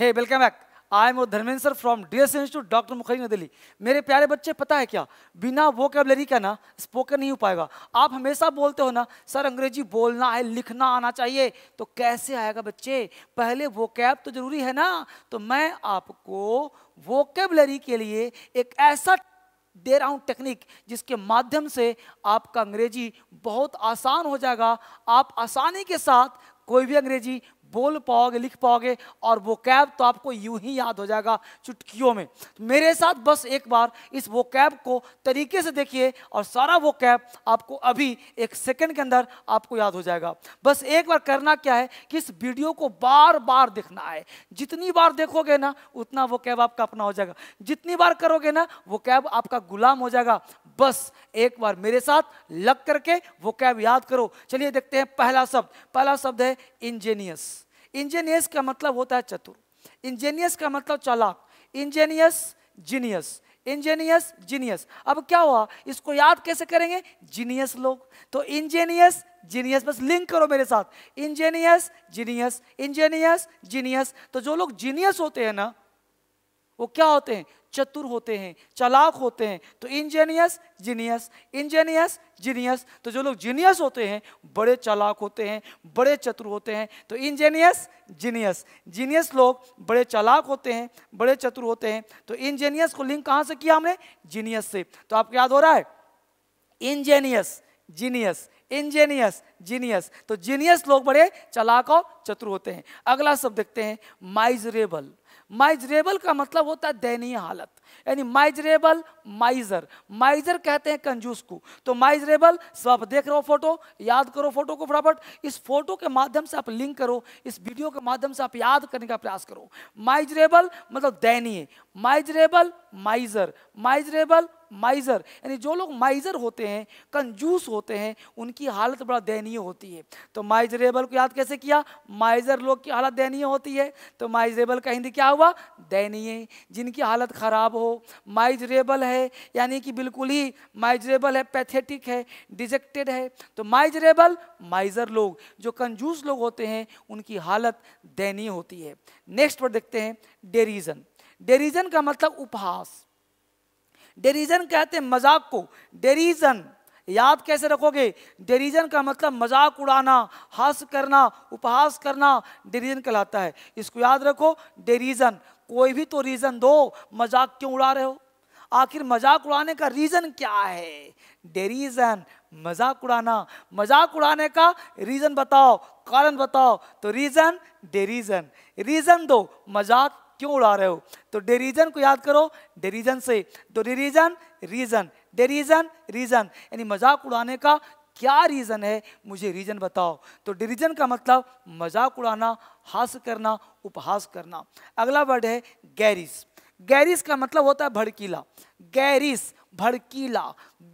hey welcome back I am Dharmendra from D S institute doctor Mukherjee New Delhi मेरे प्यारे बच्चे पता है क्या बिना वो कैबलरी का ना स्पोकन नहीं हो पाएगा आप हमेशा बोलते हो ना सर अंग्रेजी बोलना है लिखना आना चाहिए तो कैसे आएगा बच्चे पहले वो कैब तो जरूरी है ना तो मैं आपको वो कैबलरी के लिए एक ऐसा दे रहा हूँ टेक्निक जिसके माध्यम से आपका अंग्रेजी बहुत आसान हो जाएगा आप आसानी के साथ कोई भी अंग्रेजी बोल पाओगे लिख पाओगे और वो कैब तो आपको यूं ही याद हो जाएगा चुटकियों में मेरे साथ बस एक बार इस वो कैब को तरीके से देखिए और सारा वो कैब आपको अभी एक सेकंड के अंदर आपको याद हो जाएगा बस एक बार करना क्या है कि इस वीडियो को बार बार देखना है जितनी बार देखोगे ना उतना वो कैब आपका अपना हो जाएगा जितनी बार करोगे ना वो कैब आपका गुलाम हो जाएगा बस एक बार मेरे साथ लग करके वो कैब याद करो चलिए देखते हैं पहला शब्द पहला शब्द है इंजीनियस इंजीनियर्स का मतलब होता है चतुर इंजीनियर्स का मतलब चालाक इंजीनियर्स जीनियस इंजीनियस जीनियस अब क्या हुआ इसको याद कैसे करेंगे जीनियस लोग तो इंजीनियस जीनियस बस लिंक करो मेरे साथ इंजीनियस जीनियस इंजीनियस जीनियस तो जो लोग जीनियस होते हैं ना वो क्या होते हैं चतुर होते हैं चालाक होते हैं तो इंजीनियस जीनियस इंजीनियस जीनियस तो जो लोग जीनियस होते हैं बड़े चलाक होते हैं बड़े चतुर होते हैं तो इंजीनियस जीनियस जीनियस लोग बड़े चलाक होते हैं बड़े चतुर होते हैं तो इंजीनियस को लिंक कहाँ से किया हमने जीनियस से तो आपको याद हो रहा है इंजीनियस जीनियस इंजीनियस जीनियस तो जीनियस लोग बड़े चलाक और चतुर होते हैं अगला शब्द देखते हैं माइजरेबल माइजरेबल का मतलब होता है दयनीय हालत यानी माइजरेबल माइजर माइजर कहते हैं कंजूस को तो माइजरेबल सब आप देख रहे हो फोटो याद करो फोटो को फटाफट इस फोटो के माध्यम से आप लिंक करो इस वीडियो के माध्यम से आप याद करने का प्रयास करो माइजरेबल मतलब दयनीय माइजरेबल माइजर माइजरेबल माइजर यानी जो लोग माइजर होते हैं कंजूस होते हैं उनकी हालत बड़ा दयनीय होती है तो माइजरेबल को याद कैसे किया माइजर लोग की हालत दयनीय होती है तो माइजरेबल का हिंदी क्या हुआ दयनीय जिनकी हालत खराब हो हो माइजरेबल है यानी कि बिल्कुल ही माइजरेबल है पैथेटिक है डिजेक्टेड है तो माइजरेबल माइजर लोग जो कंजूस लोग होते हैं उनकी हालत दयनीय होती है नेक्स्ट पर देखते हैं डेरीजन डेरीजन का मतलब उपहास डेरीजन कहते हैं मजाक को डेरीजन याद कैसे रखोगे डेरीजन का मतलब मजाक उड़ाना हंस करना उपहास करना डेरीजन कहलाता है इसको याद रखो डेरीजन कोई भी तो रीज़न दो मजाक क्यों उड़ा रहे हो आखिर मजाक उड़ाने का रीज़न क्या है रीज़न मजाक उड़ाना मजाक उड़ाने का रीज़न बताओ कारण बताओ तो रीज़न डे रीज़न रीजन दो मजाक क्यों उड़ा रहे हो तो डे रीज़न को याद करो रीज़न से तो डे रीज़न डे रीज़न यानी मजाक उड़ाने का क्या रीज़न है मुझे रीज़न बताओ तो डिरीजन का मतलब मजाक उड़ाना हास करना उपहास करना अगला वर्ड है गैरिस गैरिस का मतलब होता है भड़कीला गैरिस भड़कीला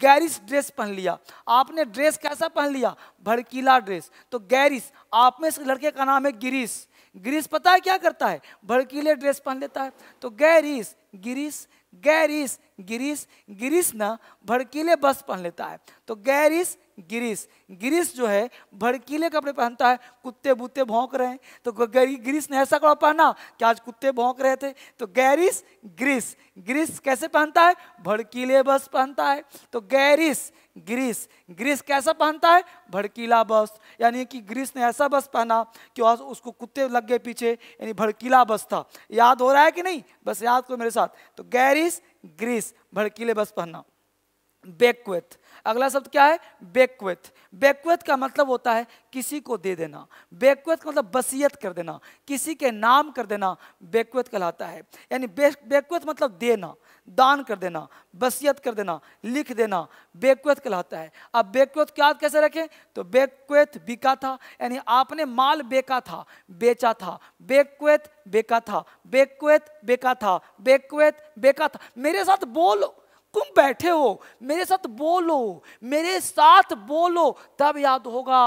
गैरिस ड्रेस पहन लिया आपने ड्रेस कैसा पहन लिया भड़कीला ड्रेस तो गैरिस आप में इस लड़के का नाम है गिरीस गिरीस पता है क्या करता है भड़कीले ड्रेस पहन लेता है तो garish garish garish garish garish ना भड़कीले बस पहन लेता है तो गैरिस गिरीश गिरीश जो है भड़कीले कपड़े पहनता है कुत्ते बुत्ते भोंक रहे हैं तो गिरीश ने ऐसा कपड़ा पहना कि आज कुत्ते भोंक रहे थे तो गैरिस ग्रीस ग्रीस कैसे पहनता है भड़कीले बस पहनता है तो गैरिस ग्रीस ग्रीस कैसा पहनता है भड़कीला बस यानी कि ग्रीस ने ऐसा बस पहना कि आज उसको कुत्ते लग गए पीछे यानी भड़कीला बस था याद हो रहा है कि नहीं बस याद करो मेरे साथ तो गैरिस ग्रीस भड़कीले बस पहनना बेक्वेथ अगला शब्द क्या है बेक्वेथ बेक्वेथ का मतलब होता है किसी को दे देना बेक्वेथ का मतलब बसीयत कर देना किसी के नाम कर देना बेक्वेथ कहलाता है यानी बेक्वेथ मतलब देना दान कर देना बसीयत कर देना लिख देना बेक्वेथ कहलाता है अब बेक्वेथ क्या कैसे रखें तो बेक्वेथ बिका था यानी आपने माल बेका था बेचा था बेक्वेथ बेका था बेक्वेथ बेका था बेक्वेथ बेका था मेरे साथ बोलो तुम बैठे हो मेरे साथ बोलो मेरे साथ बोलो तब याद होगा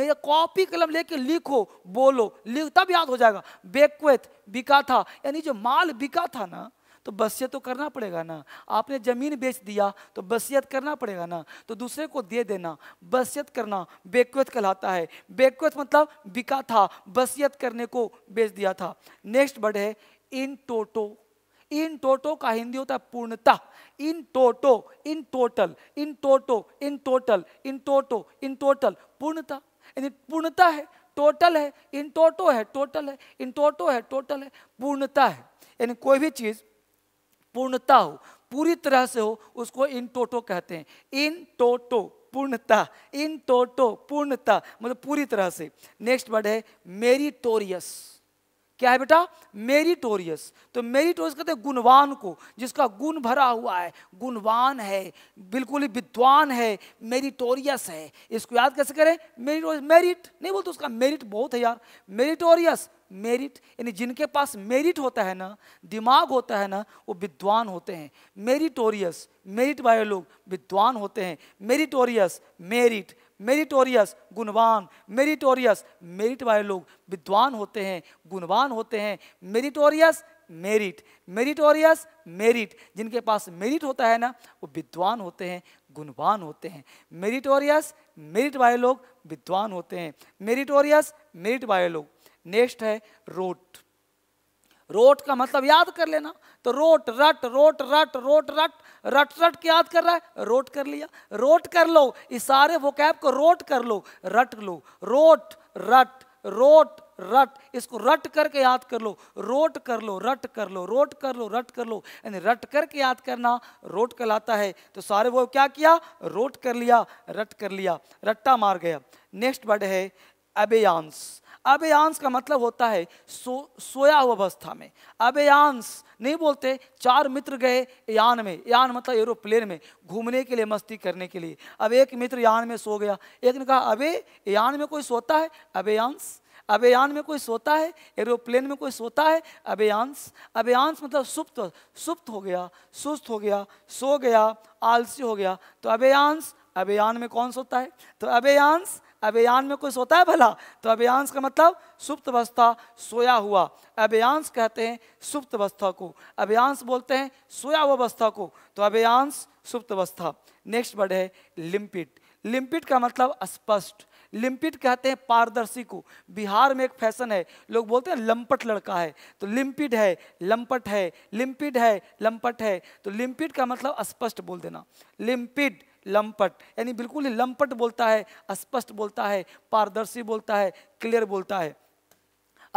मेरे कॉपी कलम लेके लिखो बोलो लिख तब याद हो जाएगा बेक्वेत बिका था यानी जो माल बिका था ना तो बसियत तो करना पड़ेगा ना आपने ज़मीन बेच दिया तो बसियत करना पड़ेगा ना तो दूसरे को दे देना बसियत करना बेक्वेत कहलाता है बेक्वेत मतलब बिका था बसियत करने को बेच दिया था नेक्स्ट वर्ड है इन टोटो इन टोटो का हिंदी होता है पूर्णता in toto in total in toto in total in toto in total पूर्णता यानी पूर्णता है टोटल है इन टोटो है टोटल है इन टोटो है टोटल है पूर्णता है यानी कोई भी चीज़ पूर्णता हो पूरी तरह से हो उसको इन टोटो कहते हैं इन टोटो पूर्णता इन टोटो पूर्णता मतलब पूरी तरह से नेक्स्ट वर्ड है मेरिटोरियस क्या है बेटा मेरिटोरियस तो मेरिटोरियस कहते हैं गुणवान को जिसका गुण भरा हुआ है गुणवान है बिल्कुल ही विद्वान है मेरिटोरियस है इसको याद कैसे करें मेरिटोरियस मेरिट नहीं बोलते उसका मेरिट बहुत है यार मेरिटोरियस मेरिट यानी जिनके पास मेरिट होता है ना दिमाग होता है ना वो विद्वान होते हैं मेरिटोरियस मेरिट वाले लोग विद्वान होते हैं मेरिटोरियस मेरिट मेरिटोरियस गुणवान मेरिटोरियस मेरिट वाले लोग विद्वान होते हैं गुणवान होते हैं मेरिटोरियस मेरिट मेरिटोरियस मेरिट जिनके पास मेरिट होता है ना वो विद्वान होते हैं गुणवान होते हैं मेरिटोरियस मेरिट वाले लोग विद्वान होते हैं मेरिटोरियस मेरिट वाले लोग नेक्स्ट है रोट रोट का मतलब याद कर लेना तो रोट रट रोट रट रोट रट रट रट के याद कर रहा है रोट कर लिया रोट कर लो इस सारे वो कैब को रोट कर लो रट लो रोट रट रोट रट इसको रट करके याद कर लो रोट कर लो रट कर लो रोट कर लो रट कर लो यानी रट करके याद करना रोट कहलाता है तो सारे वो क्या किया रोट कर लिया रट कर लिया रट्टा मार गया नेक्स्ट वर्ड है अबेयांस अभयांश का मतलब होता है सो सोया हुआ अवस्था में अभयांश नहीं बोलते चार मित्र गए यान में यान मतलब एरोप्लेन में घूमने के लिए मस्ती करने के लिए अब एक मित्र यान में सो गया एक ने कहा अबे यान में कोई सोता है अभयांश अभयांश में कोई सोता है एरोप्लेन में कोई सोता है अभियांश अभियांश मतलब सुप्त सुप्त हो गया सुस्त हो गया सो गया आलसी हो गया तो अभयांश अभियान में कौन सोता है तो अभयांश अभियान में कोई सोता है भला तो अभियांश का मतलब सुप्त अवस्था सोया हुआ अभियांश कहते हैं सुप्त अवस्था को अभियांश बोलते हैं सोया हुआ अवस्था को तो अभियांश सुप्त अवस्था नेक्स्ट वर्ड है लिम्पिट लिम्पिट का मतलब स्पष्ट लिम्पिट कहते हैं पारदर्शी को बिहार में एक फैशन है लोग बोलते हैं लम्पट लड़का है तो लिम्पिड है लम्पट है लिम्पिड है लम्पट है तो लिम्पिड का मतलब स्पष्ट बोल देना लिम्पिड लम्पट यानी बिल्कुल ही लम्पट बोलता है स्पष्ट बोलता है पारदर्शी बोलता है क्लियर बोलता है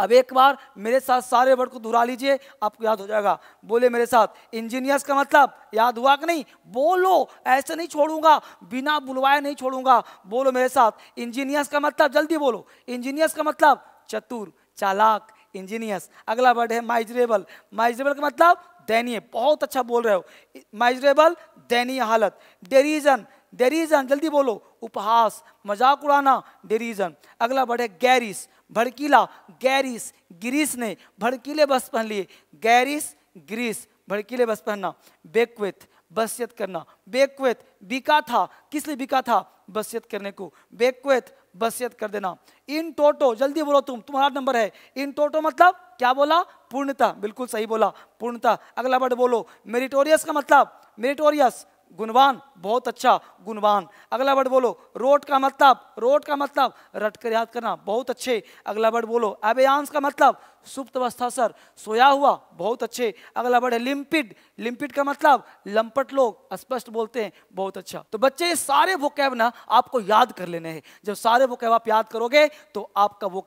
अब एक बार मेरे साथ सारे वर्ड को दोहरा लीजिए आपको याद हो जाएगा बोले मेरे साथ इंजीनियर्स का मतलब याद हुआ कि नहीं बोलो ऐसे नहीं छोड़ूंगा बिना बुलवाए नहीं छोड़ूंगा बोलो मेरे साथ इंजीनियर्स का मतलब जल्दी बोलो इंजीनियर्स का मतलब चतुर चालाक इंजीनियर्स अगला वर्ड है माइजरेबल माइजरेबल का मतलब दैनीय बहुत अच्छा बोल रहे हो माइजरेबल दैनीय हालत डेरीजन डेरीजन जल्दी बोलो उपहास मजाक उड़ाना डेरीजन अगला वर्ड है गैरिस भड़कीला गैरिस ग्रीस ने भड़कीले बस पहन लिए गैरिस ग्रीस भड़कीले बस पहनना बेकवेत बसियत करना बेक्वेत बिका था किस लिए बिका था बसियत करने को बेकवेत बसियत कर देना इन टोटो जल्दी बोलो तुम तुम्हारा नंबर है इन टोटो मतलब क्या बोला पूर्णता बिल्कुल सही बोला पूर्णता अगला वर्ड बोलो मेरिटोरियस का मतलब मेरिटोरियस गुणवान बहुत अच्छा गुणवान अगला वर्ड बोलो रोट का मतलब रोट का मतलब रट कर याद करना बहुत अच्छे अगला वर्ड बोलो अभियांश का मतलब सुप्त अवस्था सर सोया हुआ बहुत अच्छे अगला वर्ड है लिम्पिड लिम्पिड का मतलब लंपट लोग स्पष्ट बोलते हैं बहुत अच्छा तो बच्चे ये सारे वो ना आपको याद कर लेने हैं जब सारे वो आप याद करोगे तो आपका वो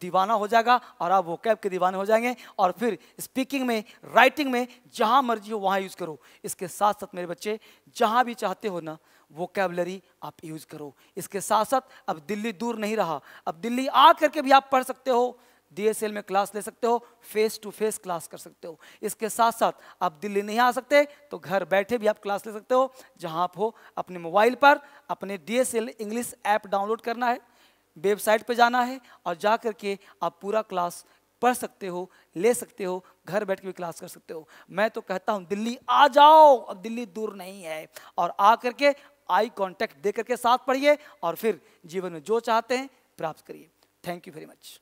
दीवाना हो जाएगा और आप वो कैब के दीवाने हो जाएंगे और फिर स्पीकिंग में राइटिंग में जहाँ मर्जी हो वहाँ यूज़ करो इसके साथ साथ मेरे बच्चे जहाँ भी चाहते हो ना वो कैबलरी आप यूज़ करो इसके साथ साथ अब दिल्ली दूर नहीं रहा अब दिल्ली आ करके भी आप पढ़ सकते हो डी में क्लास ले सकते हो फेस टू फेस क्लास कर सकते हो इसके साथ साथ आप दिल्ली नहीं आ सकते तो घर बैठे भी आप क्लास ले सकते हो जहाँ आप हो अपने मोबाइल पर अपने डी इंग्लिश ऐप डाउनलोड करना है वेबसाइट पर जाना है और जा कर के आप पूरा क्लास पढ़ सकते हो ले सकते हो घर बैठ के भी क्लास कर सकते हो मैं तो कहता हूँ दिल्ली आ जाओ अब दिल्ली दूर नहीं है और आ करके आई कांटेक्ट दे करके साथ पढ़िए और फिर जीवन में जो चाहते हैं प्राप्त करिए थैंक यू वेरी मच